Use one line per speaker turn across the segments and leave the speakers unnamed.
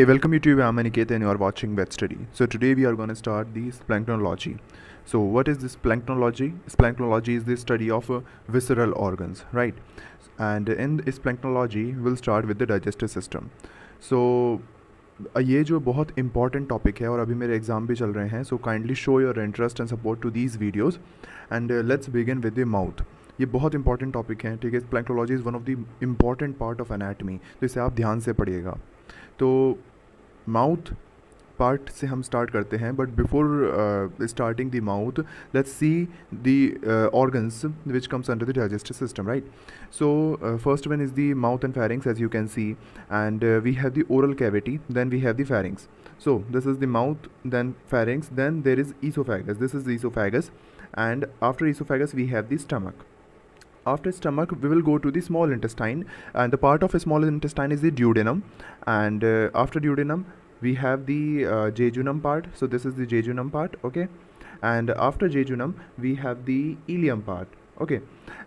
Hey, welcome YouTube. I'm Aniket and you are watching Web Study. So today we are going to start the planktonology. So what is this planktonology? Planktonology is the study of uh, visceral organs, right? And in this planktonology, we'll start with the digestive system. So ये जो बहुत important topic है और अभी मेरे exam भी चल रहे हैं so kindly show your interest and support to these videos and let's begin with the mouth ये बहुत इंपॉर्टेंट टॉपिक है ठीक है splanchnology is one of the important part of anatomy तो इसे आप ध्यान से पढ़िएगा तो माउथ पार्ट से हम स्टार्ट करते हैं but before starting the mouth let's see the organs which comes under the digestive system right so first one is the mouth and pharynx as you can see and we have the oral cavity then we have the pharynx so this is the mouth then pharynx then there is esophagus this is esophagus and after esophagus we have the stomach after stomach we will go to the small intestine and the part of small intestine is the duodenum and uh, after duodenum we have the uh, jejunum part so this is the jejunum part okay and after jejunum we have the ileum part okay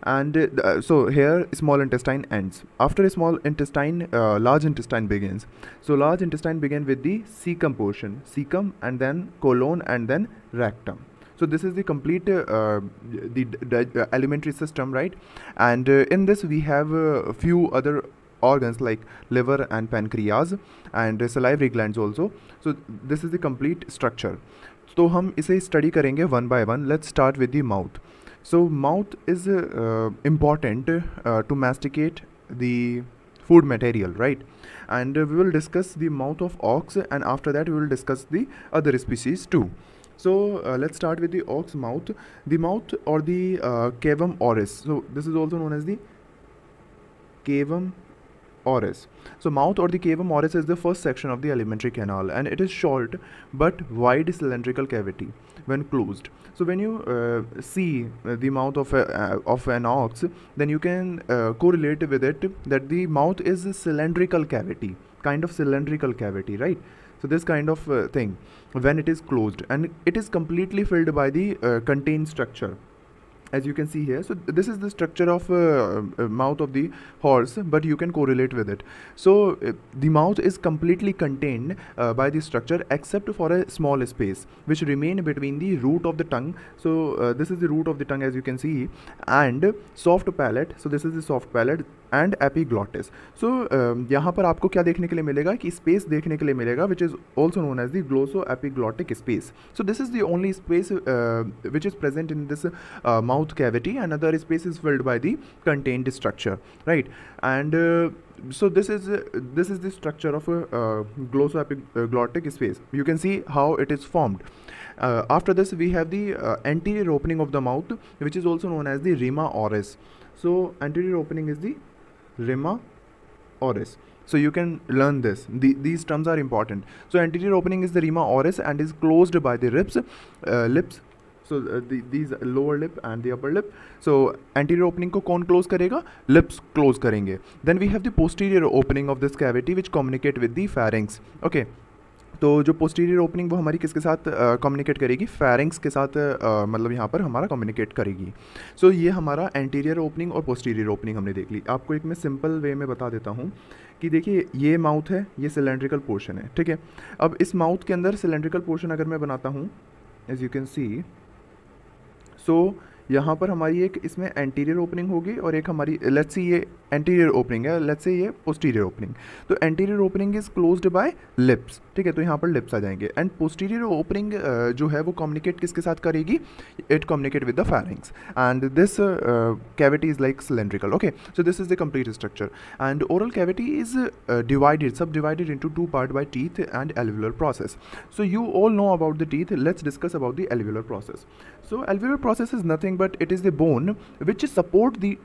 and uh, uh so here small intestine ends after small intestine uh, large intestine begins so large intestine begin with the cecum portion cecum and then colon and then rectum so this is the complete uh, the, the uh, alimentary system right and uh, in this we have a few other organs like liver and pancreas and salivary glands also so this is the complete structure So तो हम study study one by one. Let's start with the mouth. So mouth is uh, important uh, to masticate the food material right and uh, we will discuss the mouth of ox and after that we will discuss the other species too so uh, let's start with the ox mouth the mouth or the uh, cavum oris so this is also known as the cavum oris. So mouth or the cavum oris is the first section of the alimentary canal and it is short but wide cylindrical cavity when closed. So when you uh, see the mouth of, a, uh, of an ox then you can uh, correlate with it that the mouth is a cylindrical cavity kind of cylindrical cavity right. So this kind of uh, thing when it is closed and it is completely filled by the uh, contained structure as you can see here so this is the structure of uh, uh, mouth of the horse but you can correlate with it so uh, the mouth is completely contained uh, by the structure except for a small space which remain between the root of the tongue so uh, this is the root of the tongue as you can see and soft palate so this is the soft palate and epiglottis so यहाँ पर आपको क्या देखने के लिए मिलेगा कि space देखने के लिए मिलेगा which is also known as the glosso epiglottic space so this is the only space which is present in this mouth cavity and other space is filled by the contained structure right and so this is uh, this is the structure of a uh, glossoepiglottic space you can see how it is formed uh, after this we have the uh, anterior opening of the mouth which is also known as the rima oris so anterior opening is the Rima oris. So you can learn this. The, these terms are important. So anterior opening is the Rima oris and is closed by the ribs, uh, lips. So uh, the, these lower lip and the upper lip. So anterior opening को कौन close करेगा? Lips close करेंगे. Then we have the posterior opening of this cavity which communicate with the pharynx. Okay. तो जो posterior opening वो हमारी किसके साथ कम्युनिकेट करेगी फेरिंग्स के साथ मतलब यहाँ पर हमारा कम्युनिकेट करेगी सो ये हमारा एंटीरियर ओपनिंग और पोस्टीरियर ओपनिंग हमने देख ली आपको एक मैं सिंपल वे में बता देता हूँ कि देखिए ये माउथ है ये सिलेंड्रिकल पोर्शन है ठीक है अब इस माउथ के अंदर सिलेंड्रिकल पोर्शन अगर मैं बनाता हूँ as you can see so so, यहाँ पर हमारी एक इसमें एंटीरियर ओपनिंग होगी और एक हमारी लेट्स सी ये एंटीरियर ओपनिंग है लेट्स सी ये पोस्टीरियर ओपनिंग तो anterior opening is closed by lips ठीक है तो यहाँ पर लिप्स आ जाएंगे एंड पोस्टीरियर ओपनिंग जो है वो कम्युनिकेट किसके साथ करेगी it communicate with the pharynx and this cavity is like cylindrical okay so this is the complete structure and oral cavity is divided subdivided into two part by teeth and alveolar process so you all know about the teeth let's discuss about the alveolar process So alveolar process is nothing but it is the bone which support the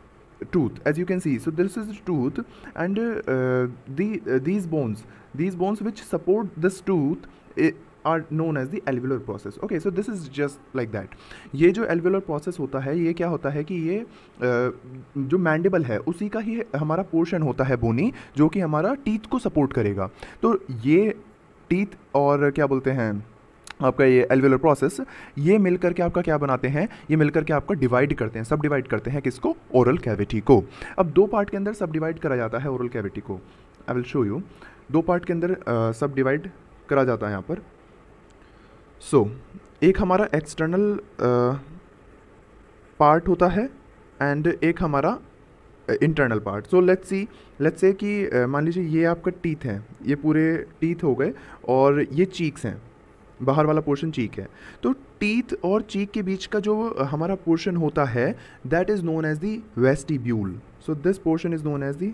tooth as you can see so this is the tooth and uh, uh, the uh, these bones these bones which support this tooth are known as the alveolar process okay so this is just like that ye jo alveolar process hota hai ye kya hota hai ki ye uh, jo mandible hai usi ka hi hamara portion hota hai bony jo ki hamara teeth ko support karega to ye teeth और क्या बोलते हैं आपका ये alveolar process ये मिल करके आपका क्या बनाते हैं ये मिल करके आपका डिवाइड करते हैं सब डिवाइड करते हैं किसको ओरल कैविटी को अब दो पार्ट के अंदर सब डिवाइड करा जाता है ओरल कैविटी को आई विल शो यू दो पार्ट के अंदर सब डिवाइड करा जाता है यहाँ पर सो so, एक हमारा एक्सटर्नल पार्ट होता है एंड एक हमारा internal part so let's see let's say कि मान लीजिए ये आपका टीथ है ये पूरे टीथ हो गए और ये चीक्स हैं बाहर वाला पोर्शन चीक है तो टीथ और चीक के बीच का जो हमारा पोर्शन होता है that is known as the vestibule so this portion is known as the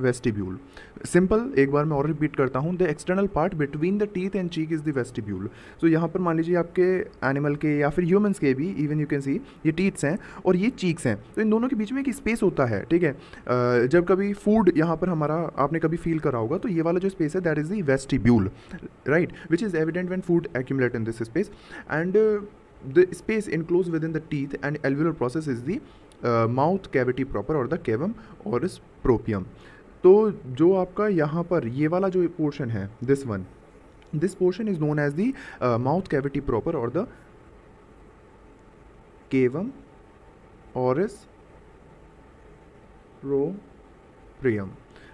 vestibule simple एक बार मैं और रिपीट करता हूँ the external part between the teeth and cheek is the vestibule so यहाँ पर मान लीजिए आपके एनिमल के या फिर ह्यूमंस के भी इवन यू कैन सी ये टीथ्स हैं और ये चीक्स हैं तो इन दोनों के बीच में एक स्पेस होता है ठीक है uh, जब कभी फूड यहाँ पर हमारा आपने कभी फील करा होगा तो ये वाला जो स्पेस है that is the vestibule right which is evident when food accumulate in this space and the space enclose within the teeth and alveolar process is the mouth cavity proper or the cavum oris प्रोपियम तो जो आपका यहाँ पर ये वाला जो portion है this one this portion is known as the mouth cavity proper or the cavum oris proprium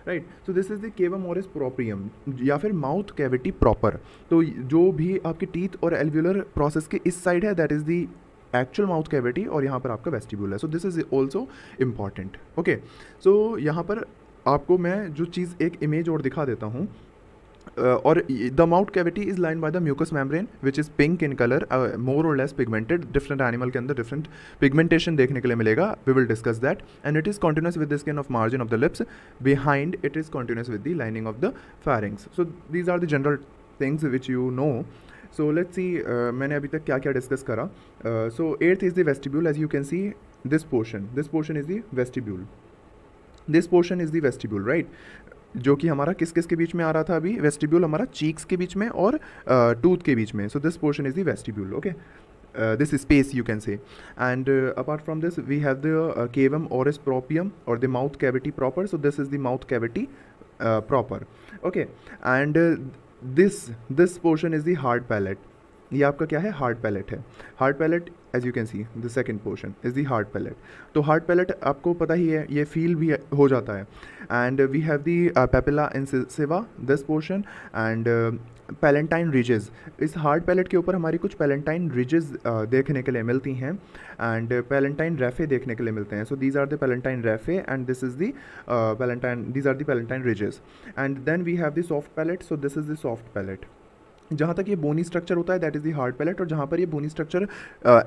right so this is the cavum oris प्रोप्रियम या फिर माउथ कैविटी प्रॉपर तो जो भी आपके टीथ और एल्व्यूलर प्रोसेस के इस side है that is the actual mouth cavity और यहाँ पर आपका वेस्टिब्यूल है so this is also important okay so यहाँ पर आपको मैं जो चीज़ एक इमेज और दिखा देता हूँ और the mouth cavity is line by the mucous membrane which is pink in colour more or less pigmented different animal के अंदर डिफरेंट पिगमेंटेशन देखने के लिए मिलेगा we will discuss that and it is continuous with the skin of margin of the lips behind it is continuous with the lining of the pharynx so these are the general things which you know so let's see मैंने अभी तक क्या क्या discuss करा so eighth is the vestibule as you can see this portion this portion is the vestibule this portion is the vestibule right जो कि हमारा किस किस के बीच में आ रहा था अभी वेस्टिब्यूल हमारा चीक्स के बीच में और टूथ uh, के बीच में so this portion is the vestibule okay Uh, this space you can say and uh, apart from this we have the uh, cavum oris propium or the mouth cavity proper so this is the mouth cavity uh, proper okay and uh, this this portion is the hard palate ये आपका क्या है hard palate है hard palate as you can see the second portion is the hard palate तो hard palate आपको पता ही है ये फील भी हो जाता है and we have the papilla incisive this portion and palatine ridges is hard palette के ऊपर हमारी कुछ पैलेंटाइन रिजेज़ uh, देखने के लिए मिलती हैं एंड पैलेंटाइन रेफे देखने के लिए मिलते हैं so these are the palatine raphe and this is the palatine these are the palatine ridges and then we have the soft palate so this is the soft palate जहाँ तक ये bony structure होता है that is the hard palate और जहाँ पर ये bony structure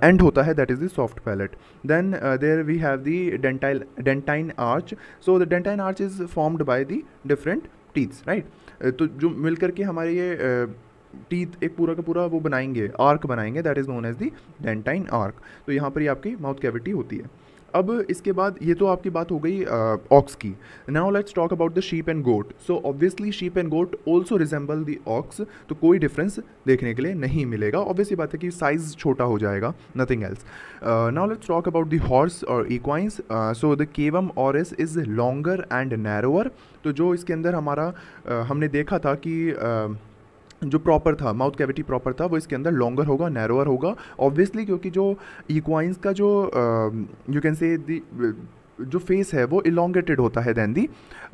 end होता है that is the soft palate then there we have the dental dentine arch so the dentine arch is formed by the different teeths right तो जो मिल करके हमारे ये टीथ uh, एक पूरा का पूरा वो बनाएंगे आर्क बनाएंगे that is known as the dentine arch तो यहाँ पर ही आपकी माउथ कैविटी होती है अब इसके बाद ये तो आपकी बात हो गई ऑक्स की now let's talk about the sheep and goat so obviously sheep and goat also resemble the ox तो कोई डिफरेंस देखने के लिए नहीं मिलेगा ऑब्वियसली बात है कि साइज छोटा हो जाएगा nothing else now let's talk about the horse or equines so the cavum और इस इज़ लॉन्गर एंड नैरोअर तो जो इसके अंदर हमारा uh, हमने देखा था कि uh, जो प्रॉपर था माउथ कैविटी प्रॉपर था वो इसके अंदर लॉन्गर होगा नैरोअर होगा ऑब्वियसली क्योंकि जो इक्वाइंस का जो यू कैन से दी जो फेस है वो इलॉन्गेटेड होता है than the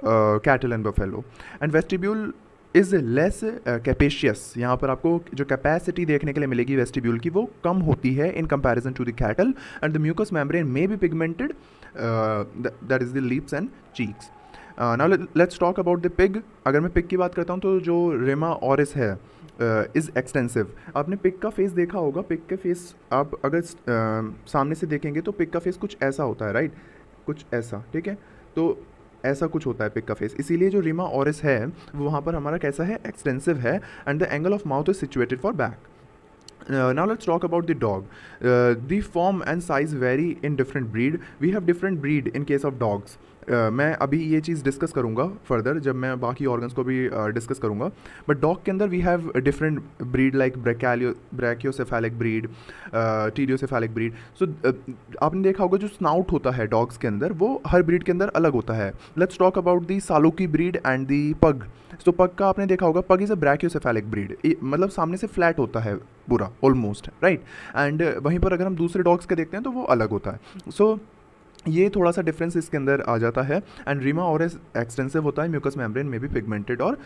cattle and buffalo and vestibule is less capacious यहाँ पर आपको जो कैपेसिटी देखने के लिए मिलेगी वेस्टिब्यूल की वो कम होती है in comparison to the cattle and the mucous membrane may be pigmented that is the lips and cheeks now let's talk about the pig अगर मैं पिग की बात करता हूँ तो जो रेमा ऑरिस है इज़ uh, एक्सटेंसिव आपने पिक का फेस देखा होगा पिक के फेस आप अगर uh, सामने से देखेंगे तो पिक का फेस कुछ ऐसा होता है राइट कुछ ऐसा ठीक है तो ऐसा कुछ होता है पिक का फेस इसीलिए जो रिमा ऑरिस है वो वहाँ पर हमारा कैसा है एक्सटेंसिव है and the angle of mouth is situated far back now let's talk about the dog dog. Form and size vary in different breed we have different breed in case of dogs मैं अभी ये चीज़ discuss करूँगा further जब मैं बाकी organs को भी discuss करूँगा बट डॉग के अंदर we have different breed like brachio brachycephalic breed dolichocephalic breed so आपने देखा होगा जो स्नाउट होता है डॉग्स के अंदर वो हर ब्रीड के अंदर अलग होता है let's talk about the saluki breed and the pug so पग का आपने देखा होगा पग इज़ अ ब्रैक्योसेफेलिक ब्रीड मतलब सामने से फ्लैट होता है पूरा ऑलमोस्ट राइट एंड वहीं पर अगर हम दूसरे डॉग्स के देखते हैं तो वो अलग होता है सो so, ये थोड़ा सा डिफरेंस इसके अंदर आ जाता है एंड रीमा और एक्सटेंसिव होता है म्यूकस मेम्ब्रेन में भी पिगमेंटेड और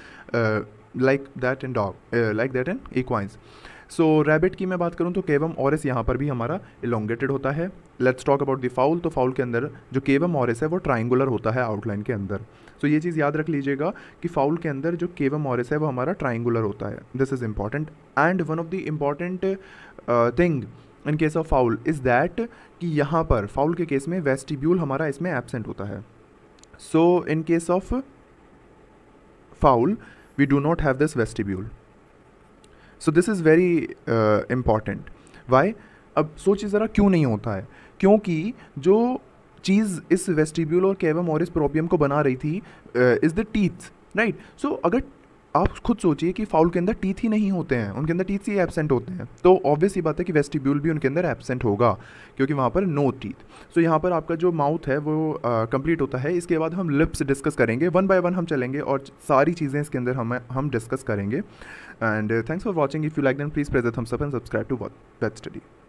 like that in dog like that in equines so rabbit की मैं बात करूँ तो केवम ऑरेस यहाँ पर भी हमारा इलोंगेटेड होता है let's talk about the fowl तो फाउल के अंदर जो केवम ऑरेस है वो ट्राइंगुलर होता है आउटलाइन के अंदर सो so, ये चीज़ याद रख लीजिएगा कि फाउल के अंदर जो केवम ऑरेस है वो हमारा ट्राइंगुलर होता है this is important and one of the important thing in case of fowl is that कि यहाँ पर फाउल के केस में वेस्टिब्यूल हमारा इसमें एबसेंट होता है so in case of fowl we do not have this vestibule so this is very important why अब सोचिए ज़रा क्यों नहीं होता है क्योंकि जो चीज़ इस वेस्टिब्यूल और कैबम और इस प्रॉब्लम को बना रही थी is the teeth right so अगर आप खुद सोचिए कि फाउल के अंदर टीथ ही नहीं होते हैं उनके अंदर टीथ ही एबसेंट होते हैं तो ऑब्वियस ये बात है कि वेस्टिब्यूल भी उनके अंदर एबसेंट होगा क्योंकि वहाँ पर नो टीथ सो यहाँ पर आपका जो माउथ है वो कंप्लीट होता है इसके बाद हम लिप्स डिस्कस करेंगे वन बाय वन हम चलेंगे और सारी चीज़ें इसके अंदर हम हम डिस्कस करेंगे and thanks for watching if you like then please press thumbs up and subscribe to vet study